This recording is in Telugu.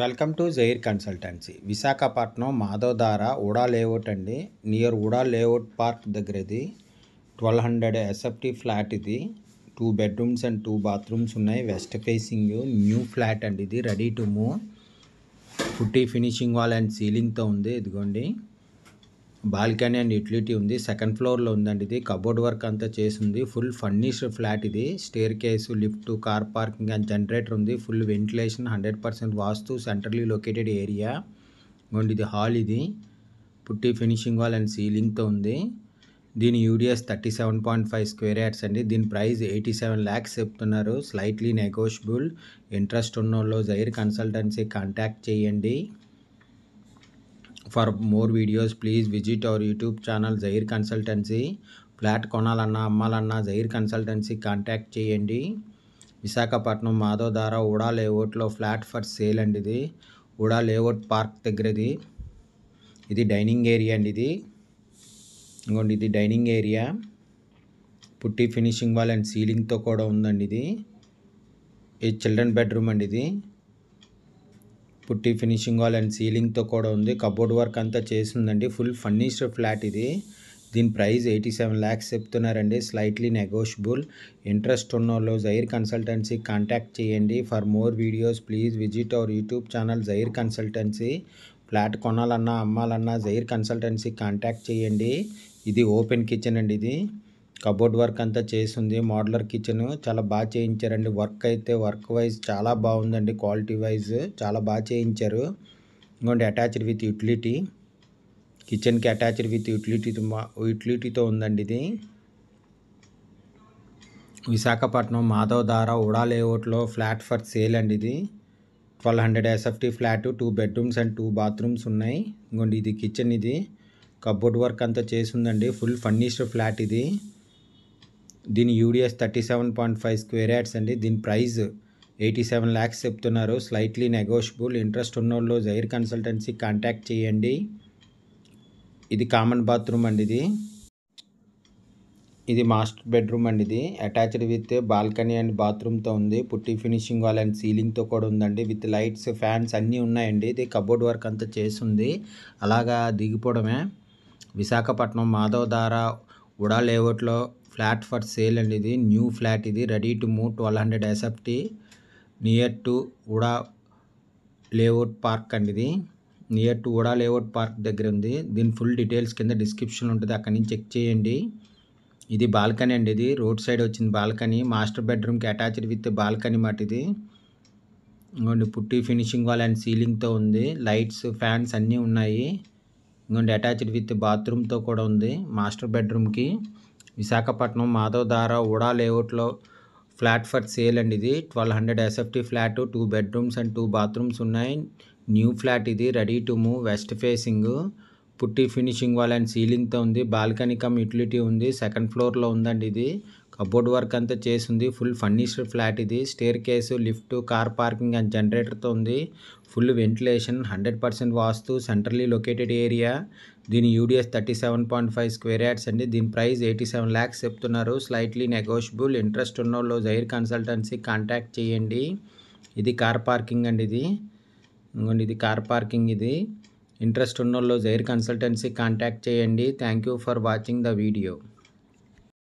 welcome to Zair consultancy Visakhapatnam Madhavadhara UDA layout అండి నియర్ ఉడా లేఅవుట్ పార్క్ దగ్గర ఇది ట్వెల్వ్ హండ్రెడ్ ఎస్ఎఫ్టీ ఫ్లాట్ ఇది two bedrooms and two bathrooms ఉన్నాయి వెస్ట్ ఫేసింగ్ న్యూ ఫ్లాట్ అండి ఇది ready to move putty finishing wall and సీలింగ్తో ఉంది ఇదిగోండి బాల్కనీ అండ్ యూటిలిటీ ఉంది సెకండ్ ఫ్లోర్లో ఉందండి ఇది కబోర్డ్ వర్క్ అంతా చేసి ఉంది ఫుల్ ఫర్నిష్డ్ ఫ్లాట్ ఇది staircase lift car parking and generator ఉంది full ventilation hundred percent vastu centrally located area and ఇది హాల్ ఇది పుట్టి ఫినిషింగ్ హాల్ అండ్ సీలింగ్తో ఉంది దీని UDS thirty seven point five square yards అండి దీని ప్రైస్ ఎయిటీ సెవెన్ ల్యాక్స్ చెప్తున్నారు స్లైట్లీ నెగోషియబుల్ ఇంట్రెస్ట్ ఉన్న వాళ్ళు జైర్ కన్సల్టెన్సీ కాంటాక్ట్ చేయండి for more videos please visit our YouTube channel Zaheer consultancy flat కొనాలన్నా అమ్మాలన్నా జహీర్ కన్సల్టెన్సీ కాంటాక్ట్ చేయండి విశాఖపట్నం ధార ఉడా లేఅవుట్లో ఫ్లాట్ ఫర్ సేల్ అండి ఇది ఉడా లేఅవుట్ పార్క్ దగ్గరది ఇది డైనింగ్ ఏరియా అండి ఇది ఇంకోండి ఇది dining area putty finishing wall and సీలింగ్తో కూడా ఉందండి ఇది ఇది చిల్డ్రన్ బెడ్రూమ్ అండి ఇది పుట్టి ఫినిషింగ్ వాల్ అండ్ సీలింగ్తో కూడా ఉంది కబోర్డ్ వర్క్ అంతా చేసిందండి ఫుల్ ఫర్నిష్డ్ ఫ్లాట్ ఇది దీని ప్రైస్ ఎయిటీ సెవెన్ ల్యాక్స్ చెప్తున్నారండి స్లైట్లీ నెగోషియబుల్ ఇంట్రెస్ట్ ఉన్న వాళ్ళు జైర్ కన్సల్టెన్సీ కాంటాక్ట్ చేయండి for more videos please visit our YouTube channel Zair consultancy flat కొనాలన్నా అమ్మాలన్నా జైర్ కన్సల్టెన్సీ కాంటాక్ట్ చేయండి ఇది ఓపెన్ కిచెన్ అండి ఇది కబోర్డ్ వర్క్ అంతా చేసింది మోడలర్ కిచెన్ చాలా బాగా చేయించారండి వర్క్ అయితే వర్క్ వైజ్ చాలా బాగుందండి క్వాలిటీ వైజ్ చాలా బాగా చేయించారు ఇంకోండి అటాచ్డ్ విత్ యూటిలిటీ కిచెన్కి అటాచ్డ్ విత్ యూటిలిటీ యూటిలిటీతో ఉందండి ఇది విశాఖపట్నం మాధవధార ఉడాలే ఓట్లో ఫ్లాట్ ఫర్ సేల్ అండి ఇది twelve hundred SFT flat two bedrooms and two bathrooms ఉన్నాయి ఇంకోండి ఇది కిచెన్ ఇది కబోర్డ్ వర్క్ అంతా చేసిందండి ఫుల్ ఫర్నిష్డ్ ఫ్లాట్ ఇది దీని UDS thirty seven point five square yards అండి దీని ప్రైస్ ఎయిటీ సెవెన్ ల్యాక్స్ చెప్తున్నారు స్లైట్లీ నెగోషియబుల్ ఇంట్రెస్ట్ ఉన్న వాళ్ళు జైర్ కన్సల్టెన్సీ కాంటాక్ట్ చేయండి ఇది కామన్ బాత్రూమ్ అండి ఇది ఇది మాస్టర్ బెడ్రూమ్ అండి ఇది అటాచ్డ్ విత్ బాల్కనీ అండ్ బాత్రూమ్తో ఉంది పుట్టి ఫినిషింగ్ వాల్ అండ్ సీలింగ్తో కూడా ఉందండి విత్ లైట్స్ ఫ్యాన్స్ అన్నీ ఉన్నాయండి ఇది కబోర్డ్ వర్క్ అంతా చేసింది అలాగా దిగిపోవడమే విశాఖపట్నం ధారా ఉడా లేఅవుట్లో ఫ్లాట్ ఫర్ సేల్ అండి ఇది న్యూ ఫ్లాట్ ఇది ready to move twelve hundred SFT near to UDA layout park అండి ఇది near to UDA layout park దగ్గర ఉంది దీని ఫుల్ డీటెయిల్స్ కింద డిస్క్రిప్షన్ ఉంటుంది అక్కడి నుంచి చెక్ చేయండి ఇది బాల్కనీ అండి ఇది రోడ్ సైడ్ వచ్చింది బాల్కనీ మాస్టర్ బెడ్రూమ్కి అటాచ్డ్ విత్ బాల్కనీ మాట ఇది పుట్టి ఫినిషింగ్ వాల్ అండ్ సీలింగ్తో ఉంది లైట్స్ ఫ్యాన్స్ అన్నీ ఉన్నాయి ఇంకొండి అటాచ్డ్ విత్ బాత్రూమ్తో కూడా ఉంది మాస్టర్ బెడ్రూమ్కి విశాఖపట్నం మాధవధార ఉడా లేఅవుట్లో ఫ్లాట్ ఫర్ సేల్ అండి ఇది twelve hundred SFT flat two bedrooms and two bathrooms ఉన్నాయి న్యూ ఫ్లాట్ ఇది ready to move west facing putty finishing wall and సీలింగ్తో ఉంది బాల్కనీ కమ్ యూటిలిటీ ఉంది సెకండ్ ఫ్లోర్లో ఉందండి ఇది కబోర్డ్ వర్క్ అంతా చేసింది ఫుల్ ఫర్నిష్డ్ ఫ్లాట్ ఇది staircase lift car parking and జనరేటర్తో ఉంది full ventilation hundred percent vastu centrally located area దీని UDS thirty seven point five square yards అండి దీని ప్రైస్ ఎయిటీ సెవెన్ ల్యాక్స్ చెప్తున్నారు స్లైట్లీ నెగోషియబుల్ ఇంట్రెస్ట్ ఉన్న వాళ్ళు జైర్ కన్సల్టెన్సీ కాంటాక్ట్ చేయండి ఇది కార్ పార్కింగ్ అండి ఇది ఇది కార్ పార్కింగ్ ఇది ఇంట్రెస్ట్ ఉన్నోళ్ళు జైర్ కన్సల్టెన్సీ కాంటాక్ట్ చేయండి thank you for watching the video